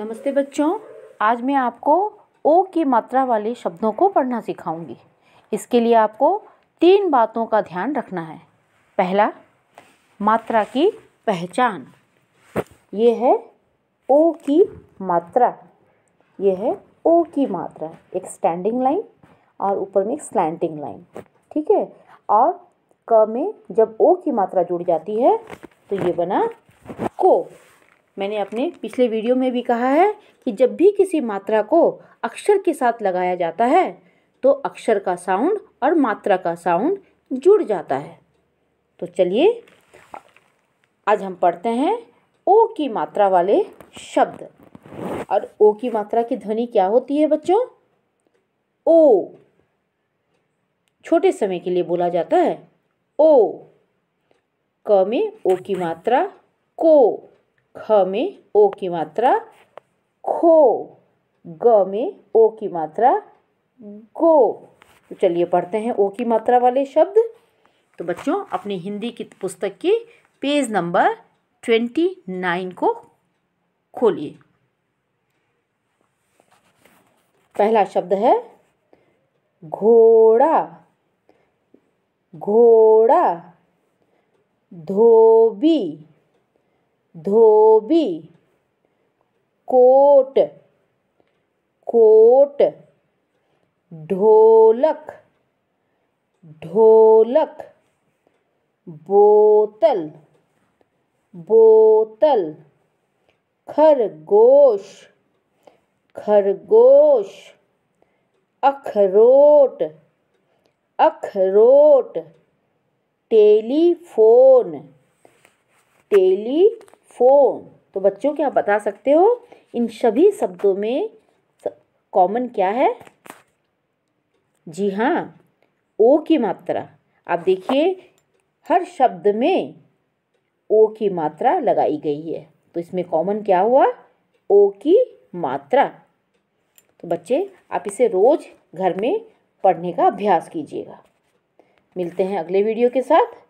नमस्ते बच्चों आज मैं आपको ओ की मात्रा वाले शब्दों को पढ़ना सिखाऊंगी इसके लिए आपको तीन बातों का ध्यान रखना है पहला मात्रा की पहचान ये है ओ की मात्रा ये है ओ की मात्रा एक स्टैंडिंग लाइन और ऊपर में एक स्लैंटिंग लाइन ठीक है और क में जब ओ की मात्रा जुड़ जाती है तो ये बना को मैंने अपने पिछले वीडियो में भी कहा है कि जब भी किसी मात्रा को अक्षर के साथ लगाया जाता है तो अक्षर का साउंड और मात्रा का साउंड जुड़ जाता है तो चलिए आज हम पढ़ते हैं ओ की मात्रा वाले शब्द और ओ की मात्रा की ध्वनि क्या होती है बच्चों ओ छोटे समय के लिए बोला जाता है ओ क में ओ की मात्रा को ख में ओ की मात्रा खो ग में ओ की मात्रा गो तो चलिए पढ़ते हैं ओ की मात्रा वाले शब्द तो बच्चों अपनी हिंदी की पुस्तक की पेज नंबर ट्वेंटी नाइन को खोलिए पहला शब्द है घोड़ा घोड़ा धोबी धोबी कोट कोट ढोलक ढोलक बोतल बोतल खरगोश खरगोश अखरोट अखरोट टेलीफोन टेली फोन तो बच्चों क्या बता सकते हो इन सभी शब्दों में कॉमन क्या है जी हाँ ओ की मात्रा आप देखिए हर शब्द में ओ की मात्रा लगाई गई है तो इसमें कॉमन क्या हुआ ओ की मात्रा तो बच्चे आप इसे रोज़ घर में पढ़ने का अभ्यास कीजिएगा मिलते हैं अगले वीडियो के साथ